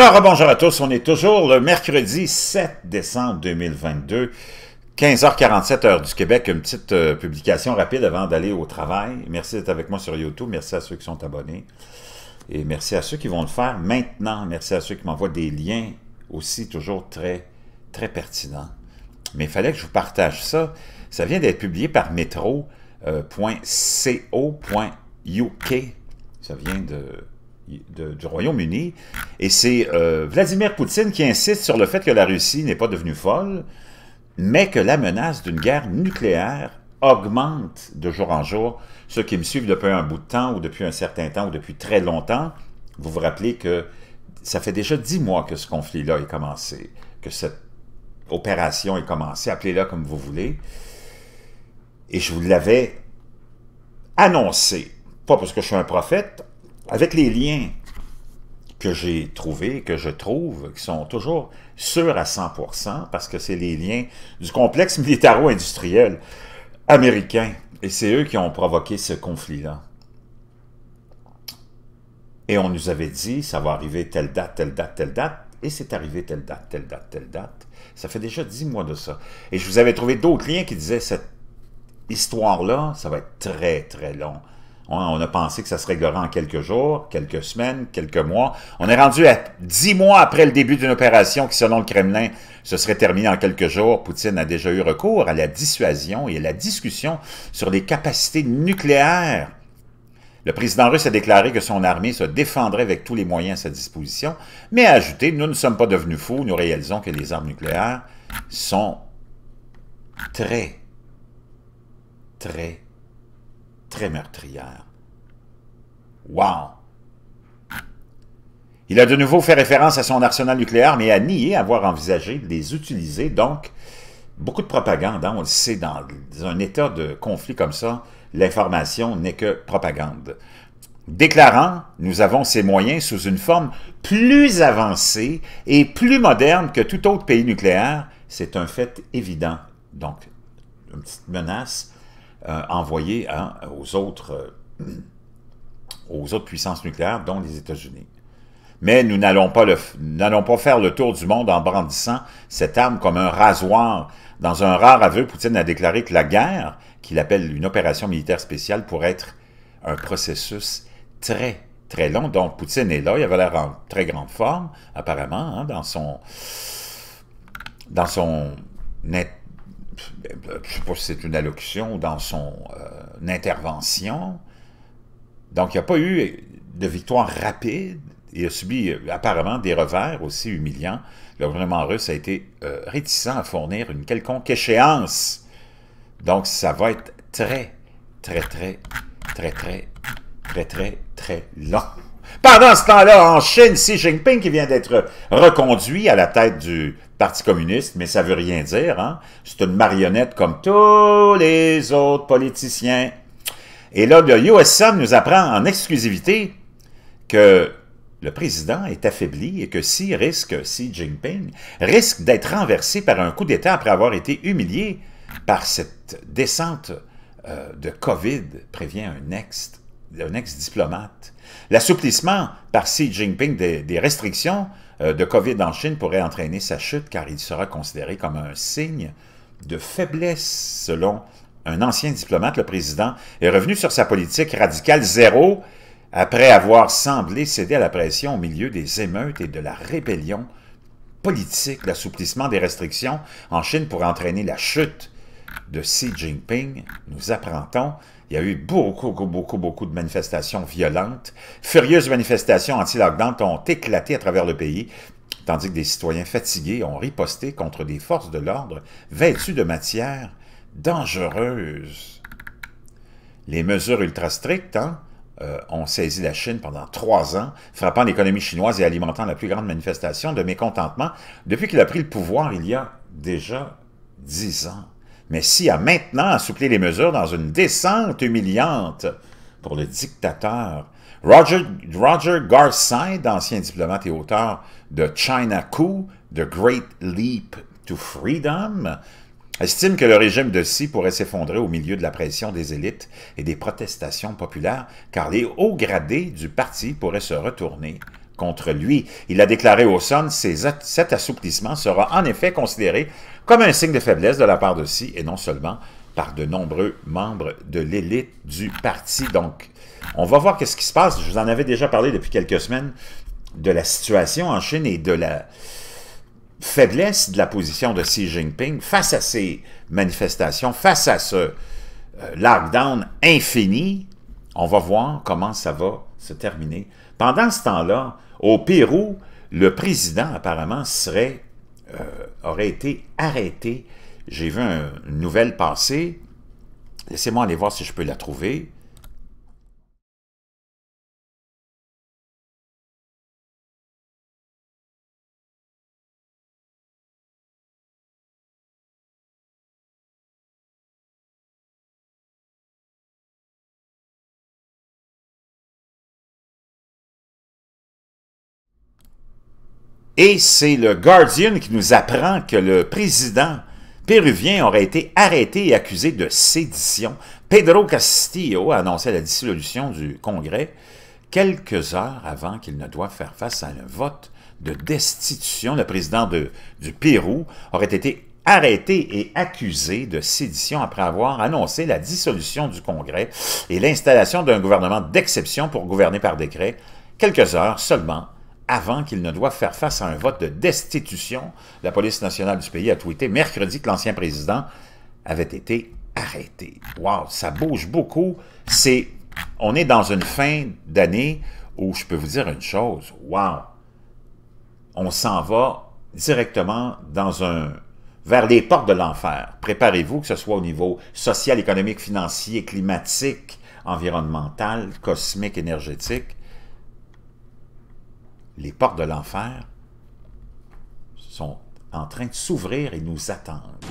Alors, bonjour à tous, on est toujours le mercredi 7 décembre 2022, 15h47 heure du Québec, une petite euh, publication rapide avant d'aller au travail. Merci d'être avec moi sur YouTube, merci à ceux qui sont abonnés et merci à ceux qui vont le faire maintenant, merci à ceux qui m'envoient des liens aussi toujours très, très pertinents. Mais il fallait que je vous partage ça, ça vient d'être publié par metro.co.uk, euh, ça vient de du Royaume-Uni. Et c'est euh, Vladimir Poutine qui insiste sur le fait que la Russie n'est pas devenue folle, mais que la menace d'une guerre nucléaire augmente de jour en jour. Ceux qui me suivent depuis un bout de temps ou depuis un certain temps ou depuis très longtemps, vous vous rappelez que ça fait déjà dix mois que ce conflit-là est commencé, que cette opération est commencée, appelez-la comme vous voulez. Et je vous l'avais annoncé, pas parce que je suis un prophète, avec les liens que j'ai trouvés, que je trouve, qui sont toujours sûrs à 100%, parce que c'est les liens du complexe militaro-industriel américain. Et c'est eux qui ont provoqué ce conflit-là. Et on nous avait dit, ça va arriver telle date, telle date, telle date, et c'est arrivé telle date, telle date, telle date. Ça fait déjà dix mois de ça. Et je vous avais trouvé d'autres liens qui disaient, cette histoire-là, ça va être très, très long. On, a pensé que ça se réglerait en quelques jours, quelques semaines, quelques mois. On est rendu à dix mois après le début d'une opération qui, selon le Kremlin, se serait terminée en quelques jours. Poutine a déjà eu recours à la dissuasion et à la discussion sur les capacités nucléaires le président russe a déclaré que son armée se défendrait avec tous les moyens à sa disposition, mais a ajouté « Nous ne sommes pas devenus fous, nous réalisons que les armes nucléaires sont très, très très meurtrière. Wow! Il a de nouveau fait référence à son arsenal nucléaire, mais a nié avoir envisagé de les utiliser. Donc, beaucoup de propagande, hein, on le sait, dans un état de conflit comme ça, l'information n'est que propagande. Déclarant, nous avons ces moyens sous une forme plus avancée et plus moderne que tout autre pays nucléaire, c'est un fait évident. Donc, une petite menace euh, envoyé hein, aux, autres, euh, aux autres puissances nucléaires, dont les États-Unis. Mais nous n'allons pas, pas faire le tour du monde en brandissant cette arme comme un rasoir. Dans un rare aveu, Poutine a déclaré que la guerre, qu'il appelle une opération militaire spéciale, pourrait être un processus très, très long. Donc, Poutine est là, il avait l'air en très grande forme, apparemment, hein, dans son... dans son net je ne sais pas si c'est une allocution dans son euh, intervention. Donc, il n'y a pas eu de victoire rapide. Il a subi euh, apparemment des revers aussi humiliants. Le gouvernement russe a été euh, réticent à fournir une quelconque échéance. Donc, ça va être très, très, très, très, très, très, très, très, très long. Pendant ce temps-là, en Chine, Xi Jinping qui vient d'être reconduit à la tête du Parti communiste, mais ça veut rien dire. Hein. C'est une marionnette comme tous les autres politiciens. Et là, le USM nous apprend en exclusivité que le président est affaibli et que si risque, Xi Jinping risque d'être renversé par un coup d'État après avoir été humilié par cette descente euh, de COVID, prévient un next d'un ex-diplomate. L'assouplissement par Xi Jinping des, restrictions euh, de COVID en Chine pourrait entraîner sa chute car il sera considéré comme un signe de faiblesse selon un ancien diplomate, le président est revenu sur sa politique radicale zéro après avoir semblé céder à la pression au milieu des émeutes et de la rébellion politique. L'assouplissement des restrictions en Chine pourrait entraîner la chute de Xi Jinping, nous apprendons, il y a eu beaucoup, beaucoup, beaucoup de manifestations violentes. Furieuses manifestations anti-lockdown ont éclaté à travers le pays, tandis que des citoyens fatigués ont riposté contre des forces de l'ordre vêtues de matières dangereuses. Les mesures ultra strictes hein, euh, ont saisi la Chine pendant trois ans, frappant l'économie chinoise et alimentant la plus grande manifestation de mécontentement depuis qu'il a pris le pouvoir il y a déjà dix ans mais si, a maintenant assoupli les mesures dans une descente humiliante pour le dictateur. Roger, Roger Garside, ancien diplomate et auteur de China Coup, The Great Leap to Freedom, estime que le régime de Xi pourrait s'effondrer au milieu de la pression des élites et des protestations populaires, car les hauts gradés du parti pourraient se retourner contre lui. Il a déclaré au Sun, cet assouplissement sera en effet considéré comme un signe de faiblesse de la part de Xi, et non seulement par de nombreux membres de l'élite du parti. Donc, on va voir ce qui se passe. Je vous en avais déjà parlé depuis quelques semaines de la situation en Chine et de la faiblesse de la position de Xi Jinping face à ces manifestations, face à ce euh, lockdown infini on va voir comment ça va se terminer. Pendant ce temps-là, au Pérou, le président apparemment serait, euh, aurait été arrêté. J'ai vu une nouvelle passer. Laissez-moi aller voir si je peux la trouver. Et c'est le Guardian qui nous apprend que le président péruvien aurait été arrêté et accusé de sédition. Pedro Castillo a annoncé la dissolution du Congrès quelques heures avant qu'il ne doive faire face à un vote de destitution. Le président du Pérou aurait été arrêté et accusé de sédition après avoir annoncé la dissolution du Congrès et l'installation d'un gouvernement d'exception pour gouverner par décret quelques heures seulement avant qu'il ne doive faire face à un vote de destitution. La police nationale du pays a tweeté mercredi que l'ancien président avait été arrêté. Wow, ça bouge beaucoup. C'est, on est dans une fin d'année où je peux vous dire une chose. Waouh, on s'en va directement dans un, vers les portes de l'enfer. Préparez-vous, que ce soit au niveau social, économique, financier, climatique, environnemental, cosmique, énergétique les portes de l'enfer sont en train de s'ouvrir et nous attendent.